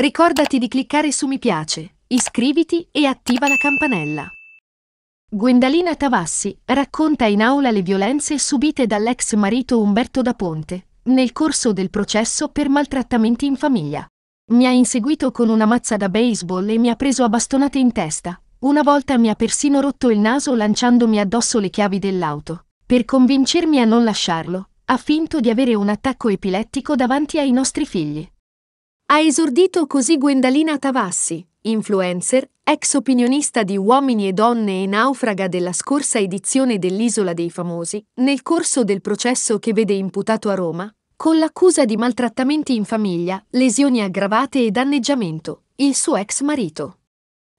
Ricordati di cliccare su mi piace, iscriviti e attiva la campanella. Guendalina Tavassi racconta in aula le violenze subite dall'ex marito Umberto da Ponte nel corso del processo per maltrattamenti in famiglia. Mi ha inseguito con una mazza da baseball e mi ha preso a bastonate in testa. Una volta mi ha persino rotto il naso lanciandomi addosso le chiavi dell'auto. Per convincermi a non lasciarlo, ha finto di avere un attacco epilettico davanti ai nostri figli. Ha esordito così Gwendalina Tavassi, influencer, ex opinionista di Uomini e Donne e naufraga della scorsa edizione dell'Isola dei Famosi, nel corso del processo che vede imputato a Roma, con l'accusa di maltrattamenti in famiglia, lesioni aggravate e danneggiamento, il suo ex marito.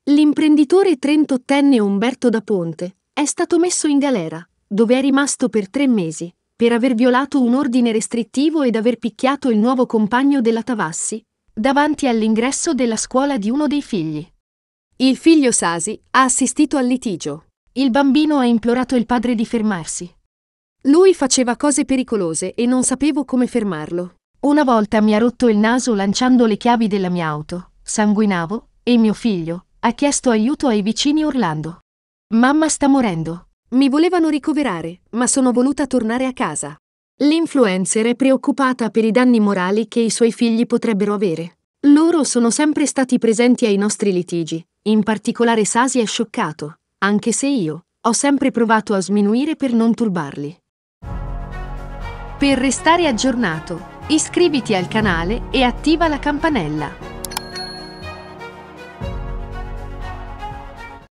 L'imprenditore trentottenne Umberto da Ponte è stato messo in galera, dove è rimasto per tre mesi, per aver violato un ordine restrittivo ed aver picchiato il nuovo compagno della Tavassi, davanti all'ingresso della scuola di uno dei figli. Il figlio Sasi ha assistito al litigio. Il bambino ha implorato il padre di fermarsi. Lui faceva cose pericolose e non sapevo come fermarlo. Una volta mi ha rotto il naso lanciando le chiavi della mia auto. Sanguinavo e mio figlio ha chiesto aiuto ai vicini urlando. Mamma sta morendo. Mi volevano ricoverare, ma sono voluta tornare a casa. L'influencer è preoccupata per i danni morali che i suoi figli potrebbero avere. Loro sono sempre stati presenti ai nostri litigi, in particolare Sasi è scioccato, anche se io ho sempre provato a sminuire per non turbarli. Per restare aggiornato, iscriviti al canale e attiva la campanella.